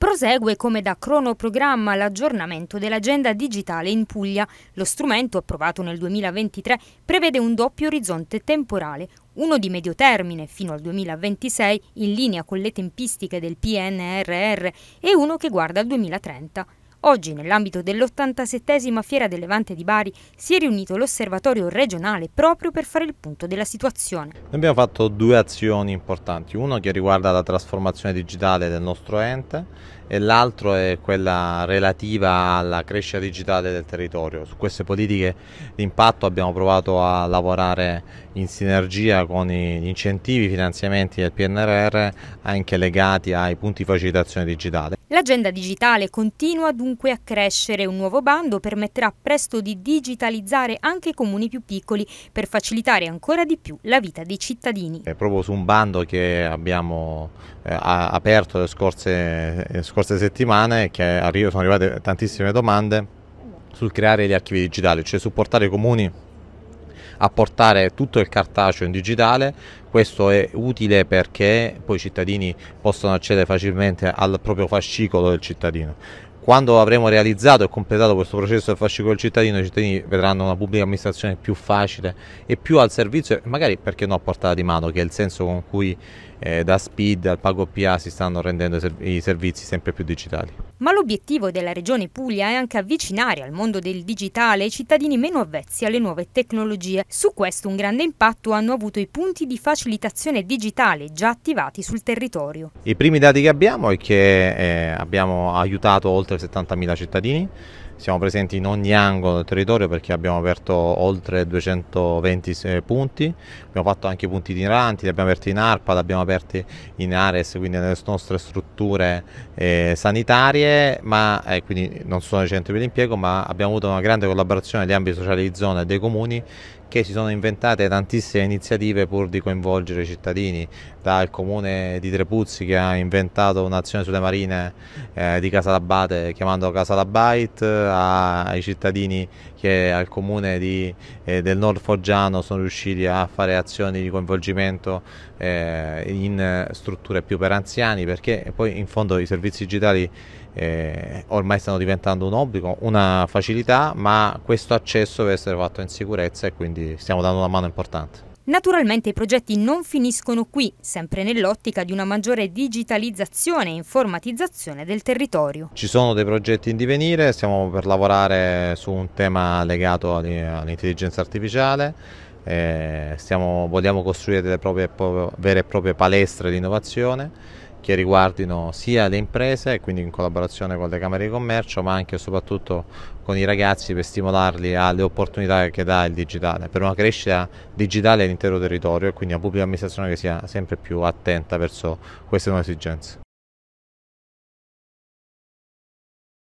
Prosegue come da cronoprogramma l'aggiornamento dell'agenda digitale in Puglia. Lo strumento, approvato nel 2023, prevede un doppio orizzonte temporale, uno di medio termine fino al 2026 in linea con le tempistiche del PNRR e uno che guarda al 2030. Oggi, nell'ambito dell'87esima Fiera del Levante di Bari, si è riunito l'osservatorio regionale proprio per fare il punto della situazione. abbiamo fatto due azioni importanti, uno che riguarda la trasformazione digitale del nostro ente e l'altro è quella relativa alla crescita digitale del territorio. Su queste politiche d'impatto abbiamo provato a lavorare in sinergia con gli incentivi, i finanziamenti del PNRR anche legati ai punti di facilitazione digitale. L'agenda digitale continua dunque a crescere. Un nuovo bando permetterà presto di digitalizzare anche i comuni più piccoli per facilitare ancora di più la vita dei cittadini. È proprio su un bando che abbiamo eh, aperto le scorse, le eh, scorse settimane che arrivo, sono arrivate tantissime domande sul creare gli archivi digitali, cioè supportare i comuni a portare tutto il cartaceo in digitale. Questo è utile perché poi i cittadini possono accedere facilmente al proprio fascicolo del cittadino quando avremo realizzato e completato questo processo del fascicolo del cittadino, i cittadini vedranno una pubblica amministrazione più facile e più al servizio magari perché no a portata di mano, che è il senso con cui eh, da Speed al Pago PA si stanno rendendo i servizi sempre più digitali. Ma l'obiettivo della Regione Puglia è anche avvicinare al mondo del digitale i cittadini meno avvezzi alle nuove tecnologie. Su questo un grande impatto hanno avuto i punti di facilitazione digitale già attivati sul territorio. I primi dati che abbiamo è che eh, abbiamo aiutato oltre oltre 70.000 cittadini siamo presenti in ogni angolo del territorio perché abbiamo aperto oltre 220 eh, punti, abbiamo fatto anche punti itineranti, li abbiamo aperti in ARPA, li abbiamo aperti in ARES, quindi nelle nostre strutture eh, sanitarie, ma eh, quindi non solo nei centri per l'impiego, ma abbiamo avuto una grande collaborazione degli ambiti sociali di zona e dei comuni che si sono inventate tantissime iniziative pur di coinvolgere i cittadini, dal comune di Trepuzzi che ha inventato un'azione sulle marine eh, di Casalabate chiamando Casalabite, ai cittadini che al comune di, eh, del nord Foggiano sono riusciti a fare azioni di coinvolgimento eh, in strutture più per anziani perché poi in fondo i servizi digitali eh, ormai stanno diventando un obbligo, una facilità ma questo accesso deve essere fatto in sicurezza e quindi stiamo dando una mano importante. Naturalmente i progetti non finiscono qui, sempre nell'ottica di una maggiore digitalizzazione e informatizzazione del territorio. Ci sono dei progetti in divenire, stiamo per lavorare su un tema legato all'intelligenza artificiale, eh, stiamo, vogliamo costruire delle proprie, vere e proprie palestre di innovazione che riguardino sia le imprese, quindi in collaborazione con le Camere di Commercio, ma anche e soprattutto con i ragazzi per stimolarli alle opportunità che dà il digitale, per una crescita digitale all'intero territorio e quindi una pubblica amministrazione che sia sempre più attenta verso queste nuove esigenze.